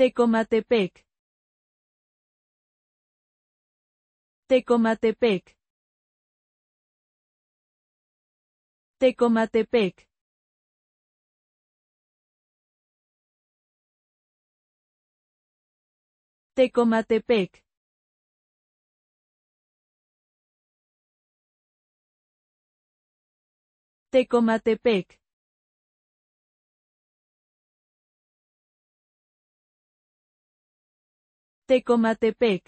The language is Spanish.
Tecomatepec. Tecomatepec. Tecomatepec. Tecomatepec. Tecomatepec. Tecomatepec.